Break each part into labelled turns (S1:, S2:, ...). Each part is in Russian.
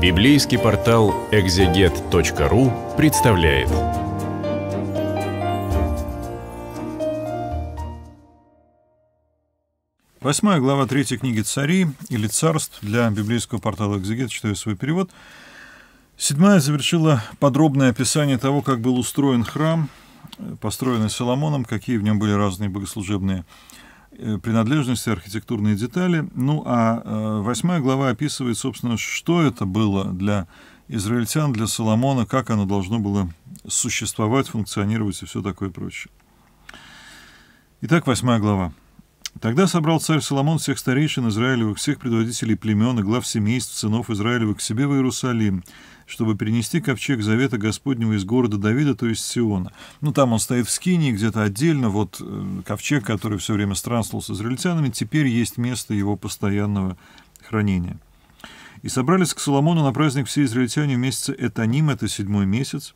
S1: Библейский портал экзегет.ру представляет. Восьмая глава третьей книги «Цари» или «Царств» для библейского портала «Экзегет», читаю свой перевод. Седьмая завершила подробное описание того, как был устроен храм, построенный Соломоном, какие в нем были разные богослужебные Э, принадлежности архитектурные детали. Ну а э, восьмая глава описывает, собственно, что это было для израильтян, для Соломона, как оно должно было существовать, функционировать и все такое прочее. Итак, восьмая глава. Тогда собрал царь Соломон всех старейшин Израилевых, всех предводителей племен и глав семейств, сынов Израилевых к себе в Иерусалим, чтобы перенести ковчег Завета Господнего из города Давида, то есть Сиона. Ну, там он стоит в Скинии, где-то отдельно, вот э, ковчег, который все время странствовал с израильтянами, теперь есть место его постоянного хранения. И собрались к Соломону на праздник все израильтяне в месяце Этаним, это седьмой месяц.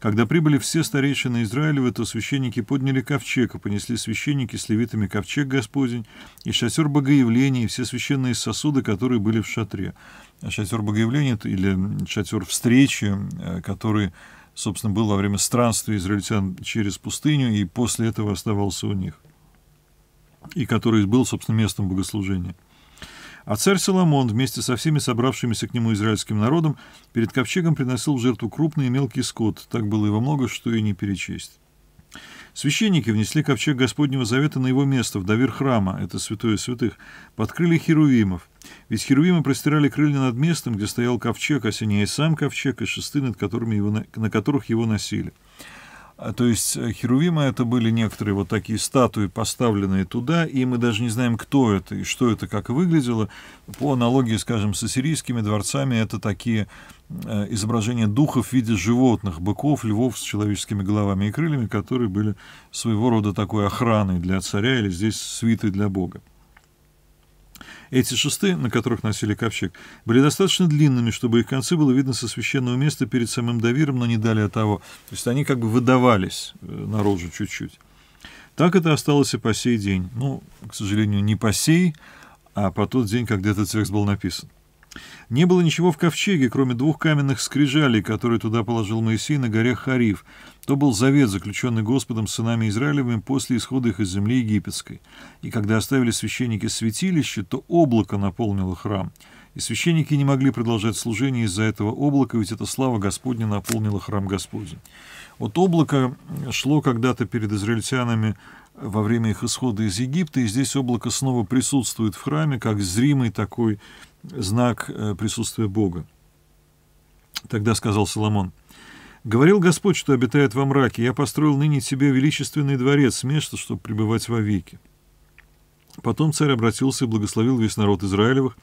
S1: Когда прибыли все старейшины Израилевы, то священники подняли ковчег, и понесли священники с левитами ковчег Господень, и шатер богоявления, и все священные сосуды, которые были в шатре. А шатер богоявления или шатер встречи, э, который, собственно, был во время странствия израильтян через пустыню, и после этого оставался у них, и который был, собственно, местом богослужения. А царь Соломон вместе со всеми собравшимися к нему израильским народом перед ковчегом приносил в жертву крупный и мелкий скот. Так было его много, что и не перечесть. Священники внесли ковчег Господнего Завета на его место, в довер храма, это святое святых, под крылья херувимов. Ведь херувимы простирали крылья над местом, где стоял ковчег, а синее сам ковчег и шесты, над которыми его, на которых его носили. А, то есть э, херувимы это были некоторые вот такие статуи, поставленные туда, и мы даже не знаем, кто это и что это, как выглядело. По аналогии, скажем, с ассирийскими дворцами, это такие э, изображения духов в виде животных, быков, львов с человеческими головами и крыльями, которые были своего рода такой охраной для царя или здесь свитой для бога. Эти шесты, на которых носили ковчег, были достаточно длинными, чтобы их концы было видно со священного места перед самым Давиром, но не далее того. То есть они как бы выдавались э, наружу чуть-чуть. Так это осталось и по сей день. Ну, к сожалению, не по сей, а по тот день, когда этот текст был написан. Не было ничего в ковчеге, кроме двух каменных скрижалей, которые туда положил Моисей на горе Хариф. То был завет, заключенный Господом с сынами Израилевыми после исхода их из земли египетской. И когда оставили священники святилище, то облако наполнило храм. И священники не могли продолжать служение из-за этого облака, ведь эта слава Господня наполнила храм Господень. Вот облако шло когда-то перед израильтянами во время их исхода из Египта, и здесь облако снова присутствует в храме, как зримый такой знак э, присутствия Бога. Тогда сказал Соломон, «Говорил Господь, что обитает во мраке, я построил ныне тебе величественный дворец, место, чтобы пребывать вовеки». Потом царь обратился и благословил весь народ Израилевых,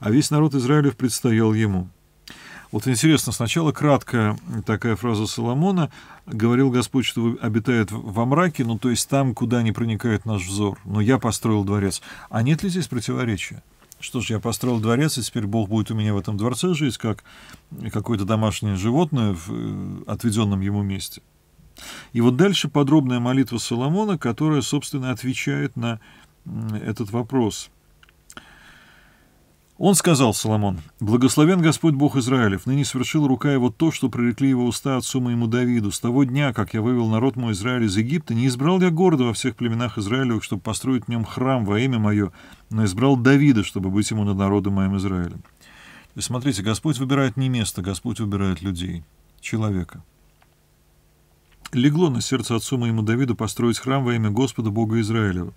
S1: а весь народ Израилев предстоял ему. Вот интересно, сначала краткая такая фраза Соломона. «Говорил Господь, что обитает во мраке, ну то есть там, куда не проникает наш взор, но я построил дворец». А нет ли здесь противоречия? что ж, я построил дворец, и теперь Бог будет у меня в этом дворце жить, как какое-то домашнее животное в э, отведенном ему месте. И вот дальше подробная молитва Соломона, которая, собственно, отвечает на этот вопрос. Он сказал, Соломон, «Благословен Господь Бог Израилев, ныне совершил рука его то, что прорекли его уста отцу моему Давиду. С того дня, как я вывел народ мой Израиль из Египта, не избрал я города во всех племенах Израилевых, чтобы построить в нем храм во имя мое, но избрал Давида, чтобы быть ему над народом моим Израилем». И смотрите, Господь выбирает не место, Господь выбирает людей, человека. Легло на сердце отцу моему Давиду построить храм во имя Господа Бога Израилева.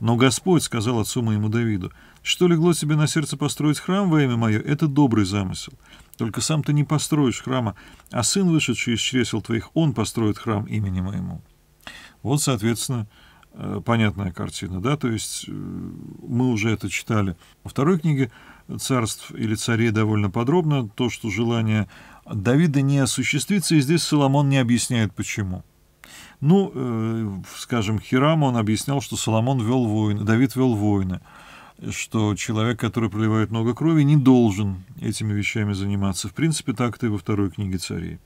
S1: Но Господь сказал отцу моему Давиду, что легло тебе на сердце построить храм во имя мое, это добрый замысел. Только сам ты не построишь храма, а сын, вышедший из чресел твоих, он построит храм имени моему. Вот, соответственно, э, понятная картина, да, то есть э, мы уже это читали во второй книге царств или царей довольно подробно, то, что желание Давида не осуществится, и здесь Соломон не объясняет почему. Ну, э, скажем, Хирам, он объяснял, что Соломон вел войны, Давид вел войны, что человек, который проливает много крови, не должен этими вещами заниматься. В принципе, так-то и во второй книге царей.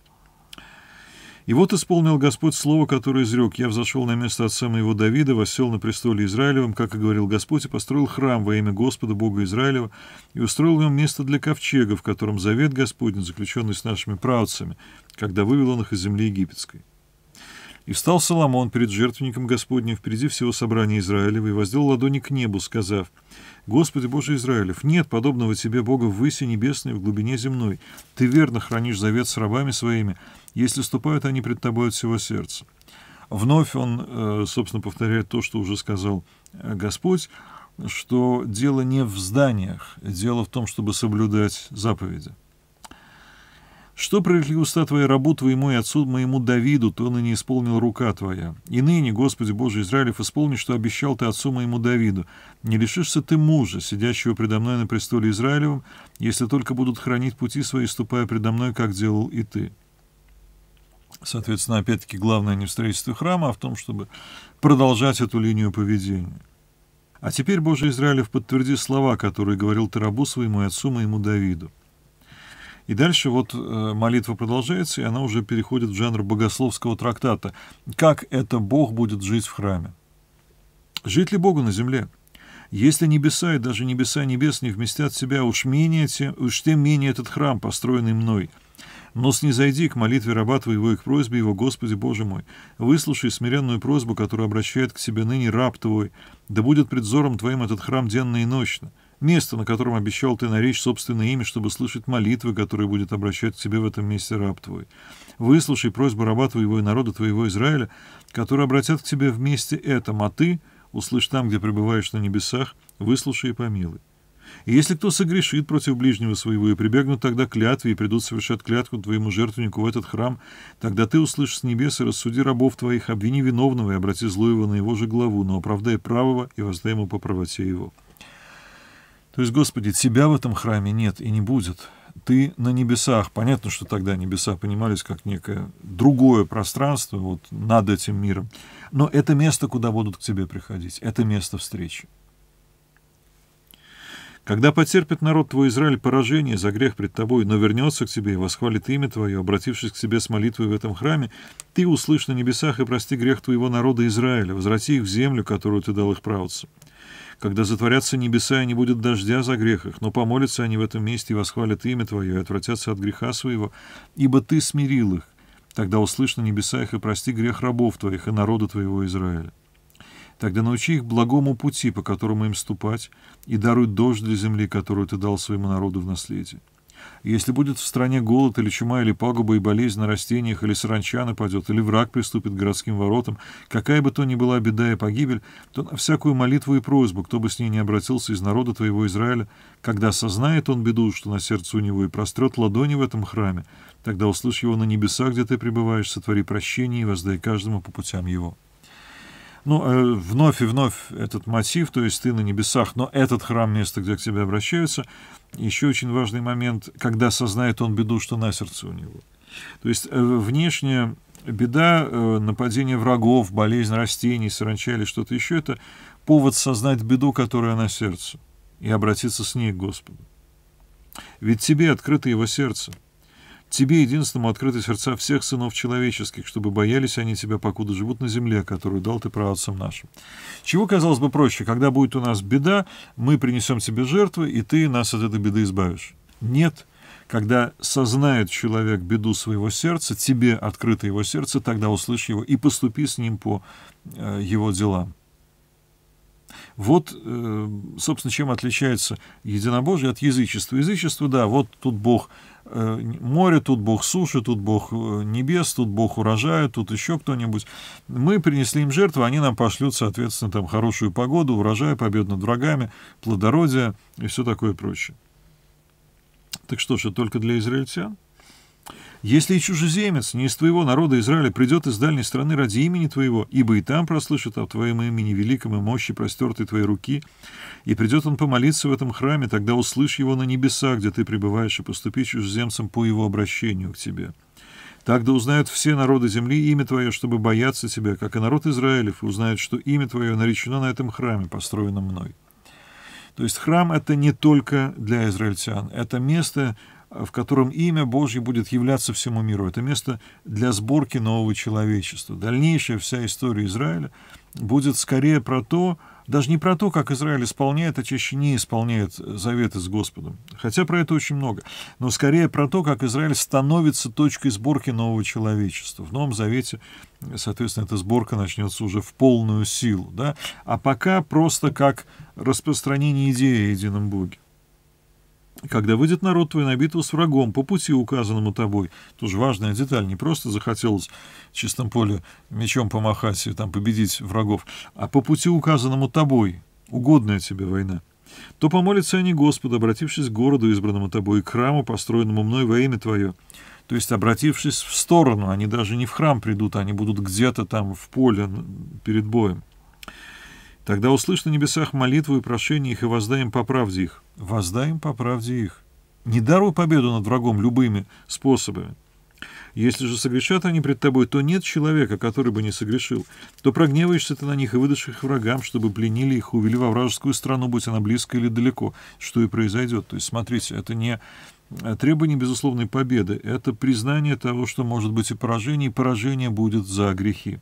S1: И вот исполнил Господь слово, которое изрек. Я взошел на место отца моего Давида, восел на престоле Израилевом, как и говорил Господь, и построил храм во имя Господа Бога Израилева, и устроил в нем место для ковчега, в котором завет Господень, заключенный с нашими правцами, когда вывел он их из земли египетской. И встал Соломон перед жертвенником Господним впереди всего собрания Израилева и воздел ладони к небу, сказав, «Господи Боже Израилев, нет подобного Тебе, Бога, в выси небесной, в глубине земной. Ты верно хранишь завет с рабами своими, если ступают они пред Тобой от всего сердца». Вновь он, э, собственно, повторяет то, что уже сказал э, Господь, что дело не в зданиях, дело в том, чтобы соблюдать заповеди. Что прорекли уста Твои рабу Твоему и отцу моему Давиду, то он и не исполнил рука Твоя. И ныне, Господи Божий Израилев, исполни, что обещал Ты отцу моему Давиду. Не лишишься Ты мужа, сидящего предо мной на престоле Израилевом, если только будут хранить пути свои, ступая предо мной, как делал и Ты». Соответственно, опять-таки, главное не в строительстве храма, а в том, чтобы продолжать эту линию поведения. «А теперь, Божий Израилев, подтверди слова, которые говорил ты рабу своему и отцу моему Давиду. И дальше вот э, молитва продолжается, и она уже переходит в жанр богословского трактата. Как это Бог будет жить в храме? Жить ли Богу на земле? Если небеса и даже небеса небес не вместят в себя, уж, менее, тем, уж тем менее этот храм, построенный мной. Но снизойди к молитве раба твоего и к просьбе его, Господи Боже мой. Выслушай смиренную просьбу, которую обращает к себе ныне раб твой. Да будет предзором твоим этот храм денно и ночно. Место, на котором обещал ты наречь собственное имя, чтобы слышать молитвы, которые будет обращать к тебе в этом месте раб твой. Выслушай просьбу раба твоего и народа твоего Израиля, которые обратят к тебе вместе этом, а ты, услышь там, где пребываешь на небесах, выслушай и помилуй. И если кто согрешит против ближнего своего и прибегнут тогда к клятве и придут совершать клятву твоему жертвеннику в этот храм, тогда ты услышишь с небес и рассуди рабов твоих, обвини виновного и обрати зло его на его же главу, но оправдай правого и воздай ему по правоте его». То есть, Господи, тебя в этом храме нет и не будет. Ты на небесах. Понятно, что тогда небеса понимались как некое другое пространство вот, над этим миром. Но это место, куда будут к тебе приходить. Это место встречи. Когда потерпит народ твой Израиль поражение за грех пред тобой, но вернется к тебе и восхвалит имя твое, обратившись к тебе с молитвой в этом храме, ты услышь на небесах и прости грех твоего народа Израиля, возврати их в землю, которую ты дал их правцам. Когда затворятся небеса, и не будет дождя за грех их, но помолятся они в этом месте и восхвалят имя Твое, и отвратятся от греха своего, ибо Ты смирил их. Тогда услышно небеса их, и прости грех рабов Твоих и народа Твоего Израиля. Тогда научи их благому пути, по которому им ступать, и даруй дождь для земли, которую Ты дал своему народу в наследие. Если будет в стране голод или чума, или пагуба, и болезнь на растениях, или саранча нападет, или враг приступит к городским воротам, какая бы то ни была беда и погибель, то на всякую молитву и просьбу, кто бы с ней не обратился из народа твоего Израиля, когда осознает он беду, что на сердце у него, и прострет ладони в этом храме, тогда услышь его на небесах, где ты пребываешь, сотвори прощение и воздай каждому по путям его». Ну, э, вновь и вновь этот мотив, то есть ты на небесах, но этот храм — место, где к тебе обращаются. Еще очень важный момент, когда сознает он беду, что на сердце у него. То есть э, внешняя беда, э, нападение врагов, болезнь растений, саранча или что-то еще — это повод сознать беду, которая на сердце, и обратиться с ней к Господу. Ведь тебе открыто его сердце — Тебе единственному открыты сердца всех сынов человеческих, чтобы боялись они тебя, покуда живут на земле, которую дал ты праотцам нашим. Чего, казалось бы, проще, когда будет у нас беда, мы принесем тебе жертвы, и ты нас от этой беды избавишь. Нет, когда сознает человек беду своего сердца, тебе открыто его сердце, тогда услышь его и поступи с ним по э, его делам. Вот, э, собственно, чем отличается единобожие от язычества. Язычество, да, вот тут Бог – Э, море, тут бог суши, тут бог э, небес, тут бог урожая, тут еще кто-нибудь. Мы принесли им жертву, они нам пошлют, соответственно, там хорошую погоду, урожай, победу над врагами, плодородие и все такое прочее. Так что же, только для израильтян? Если и чужеземец не из твоего народа Израиля придет из дальней страны ради имени твоего, ибо и там прослышит о твоем имени великом и мощи простертой твоей руки, и придет он помолиться в этом храме, тогда услышь его на небесах, где ты пребываешь, и поступи чужеземцам по его обращению к тебе. тогда узнают все народы земли имя Твое, чтобы бояться Тебя, как и народ Израилев, и узнают, что имя Твое наречено на этом храме, построенном мной». То есть храм — это не только для израильтян, это место, в котором имя Божье будет являться всему миру. Это место для сборки нового человечества. Дальнейшая вся история Израиля будет скорее про то, даже не про то, как Израиль исполняет, а чаще не исполняет заветы с Господом. Хотя про это очень много. Но скорее про то, как Израиль становится точкой сборки нового человечества. В Новом Завете, соответственно, эта сборка начнется уже в полную силу. Да? А пока просто как распространение идеи о едином Боге когда выйдет народ твой на битву с врагом по пути, указанному тобой. Тоже важная деталь. Не просто захотелось в чистом поле мечом помахать и там победить врагов, а по пути, указанному тобой, угодная тебе война. То помолятся они Господу, обратившись к городу, избранному тобой, и к храму, построенному мной во имя твое. То есть, обратившись в сторону, они даже не в храм придут, а они будут где-то там в поле перед боем. Тогда услышь на небесах молитву и прошение их, и воздаем по правде их. Воздаем по правде их. Не даруй победу над врагом любыми способами. Если же согрешат они пред тобой, то нет человека, который бы не согрешил. То прогневаешься ты на них и выдашь их врагам, чтобы пленили их, увели во вражескую страну, будь она близко или далеко, что и произойдет. То есть, смотрите, это не требование безусловной победы, это признание того, что может быть и поражение, и поражение будет за грехи.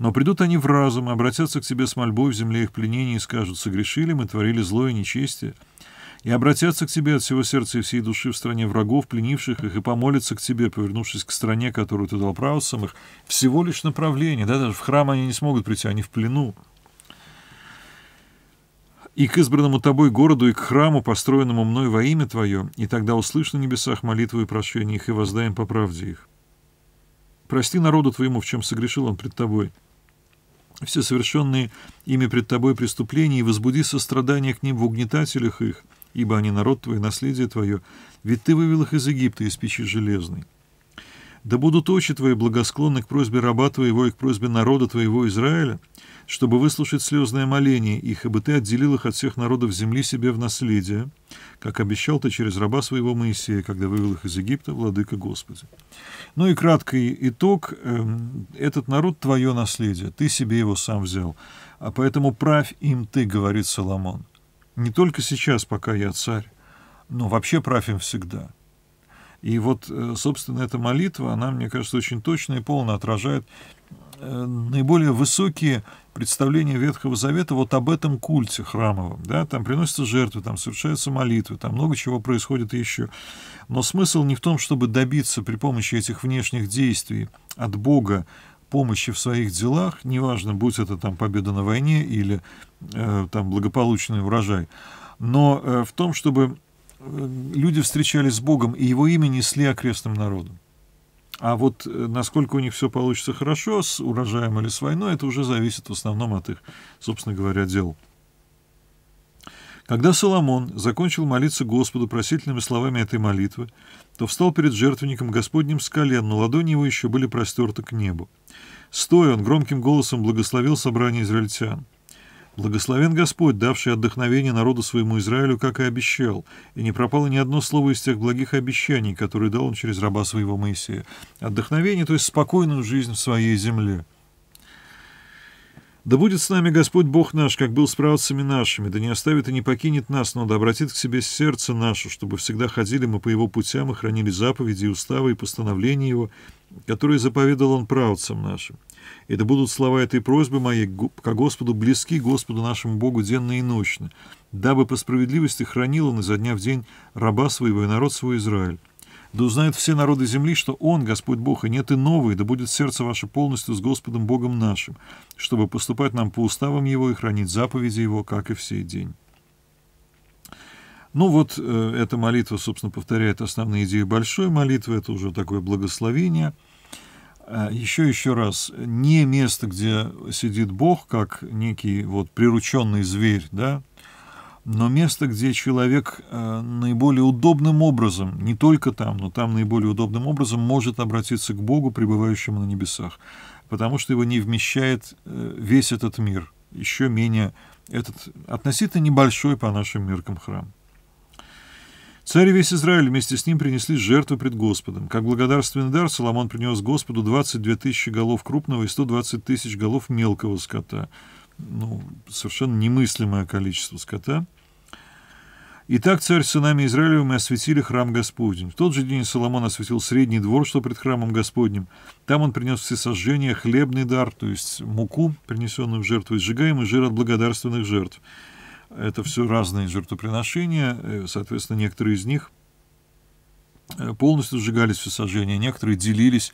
S1: Но придут они в разум, обратятся к тебе с мольбой в земле их пленения и скажут, согрешили мы, творили зло и нечестие, и обратятся к тебе от всего сердца и всей души в стране врагов, пленивших их, и помолятся к тебе, повернувшись к стране, которую ты дал праусам их, всего лишь направление, да, даже в храм они не смогут прийти, они в плену. И к избранному тобой городу, и к храму, построенному мной во имя твое, и тогда услышь на небесах молитвы и прощения их, и воздаем по правде их. Прости народу твоему, в чем согрешил он пред тобой, — все совершенные ими пред тобой преступления и возбуди сострадание к ним в угнетателях их, ибо они народ твой, наследие твое, ведь ты вывел их из Египта из печи железной». Да будут очи твои благосклонны к просьбе раба твоего и к просьбе народа твоего Израиля, чтобы выслушать слезное моление их, ибо ты отделил их от всех народов земли себе в наследие, как обещал ты через раба своего Моисея, когда вывел их из Египта, владыка Господи. Ну и краткий итог. Эм, Этот народ — твое наследие, ты себе его сам взял, а поэтому правь им ты, говорит Соломон. Не только сейчас, пока я царь, но вообще правь им всегда — и вот, э, собственно, эта молитва, она, мне кажется, очень точно и полно отражает э, наиболее высокие представления Ветхого Завета вот об этом культе храмовом. Да? Там приносятся жертвы, там совершаются молитвы, там много чего происходит еще. Но смысл не в том, чтобы добиться при помощи этих внешних действий от Бога помощи в своих делах, неважно, будь это там победа на войне или э, там благополучный урожай, но э, в том, чтобы Э, люди встречались с Богом, и его имя несли окрестным народом. А вот э, насколько у них все получится хорошо, с урожаем или с войной, это уже зависит в основном от их, собственно говоря, дел. Когда Соломон закончил молиться Господу просительными словами этой молитвы, то встал перед жертвенником Господним с колен, но ладони его еще были простерты к небу. Стоя, он громким голосом благословил собрание израильтян. Благословен Господь, давший отдохновение народу своему Израилю, как и обещал, и не пропало ни одно слово из тех благих обещаний, которые дал он через раба своего Моисея. Отдохновение, то есть спокойную жизнь в своей земле. «Да будет с нами Господь Бог наш, как был с правцами нашими, да не оставит и не покинет нас, но да обратит к себе сердце наше, чтобы всегда ходили мы по его путям и хранили заповеди, и уставы и постановления его, которые заповедал он правцам нашим». Это будут слова этой просьбы моей ко Господу близки, Господу нашему Богу денно и ночно, дабы по справедливости хранил он изо дня в день раба своего и народ свой Израиль. Да узнают все народы земли, что Он, Господь Бог, и нет и новый, да будет сердце ваше полностью с Господом Богом нашим, чтобы поступать нам по уставам Его и хранить заповеди Его, как и в сей день». Ну вот, э, эта молитва, собственно, повторяет основные идеи большой молитвы, это уже такое благословение – еще а еще раз, не место, где сидит Бог, как некий вот прирученный зверь, да, но место, где человек э, наиболее удобным образом, не только там, но там наиболее удобным образом может обратиться к Богу, пребывающему на небесах, потому что его не вмещает э, весь этот мир, еще менее этот относительно небольшой по нашим меркам храм. Царь и весь Израиль вместе с ним принесли жертву пред Господом. Как благодарственный дар Соломон принес Господу 22 тысячи голов крупного и 120 тысяч голов мелкого скота. Ну, совершенно немыслимое количество скота. Итак, царь с сынами Израилевыми осветили храм Господень. В тот же день Соломон осветил средний двор, что пред храмом Господним. Там он принес все сожжения, хлебный дар, то есть муку, принесенную в жертву, и сжигаемый жир от благодарственных жертв. Это все разные жертвоприношения, э, соответственно, некоторые из них э, полностью сжигались в сожжения, некоторые делились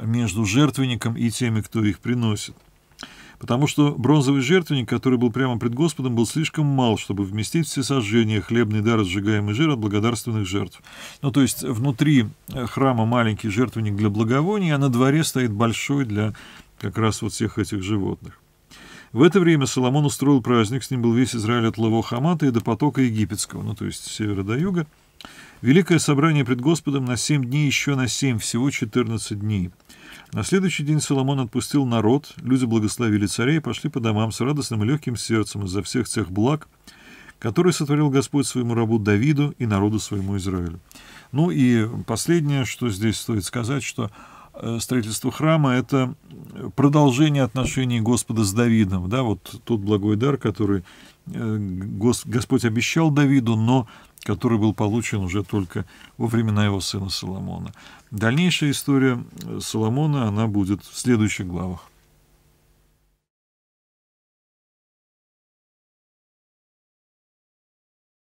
S1: между жертвенником и теми, кто их приносит. Потому что бронзовый жертвенник, который был прямо пред Господом, был слишком мал, чтобы вместить все сожжения, хлебный дар, сжигаемый жир от благодарственных жертв. Ну, то есть внутри э, храма маленький жертвенник для благовония, а на дворе стоит большой для как раз вот всех этих животных. В это время Соломон устроил праздник, с ним был весь Израиль от Лаво Хамата и до потока египетского, ну то есть с севера до юга. Великое собрание пред Господом на семь дней, еще на семь, всего четырнадцать дней. На следующий день Соломон отпустил народ, люди благословили царей, и пошли по домам с радостным и легким сердцем из-за всех тех благ, которые сотворил Господь своему рабу Давиду и народу своему Израилю. Ну и последнее, что здесь стоит сказать, что Э, строительство храма — это продолжение отношений Господа с Давидом. Да? Вот тот благой дар, который э, Господь обещал Давиду, но который был получен уже только во времена его сына Соломона. Дальнейшая история э, Соломона, она будет в следующих главах.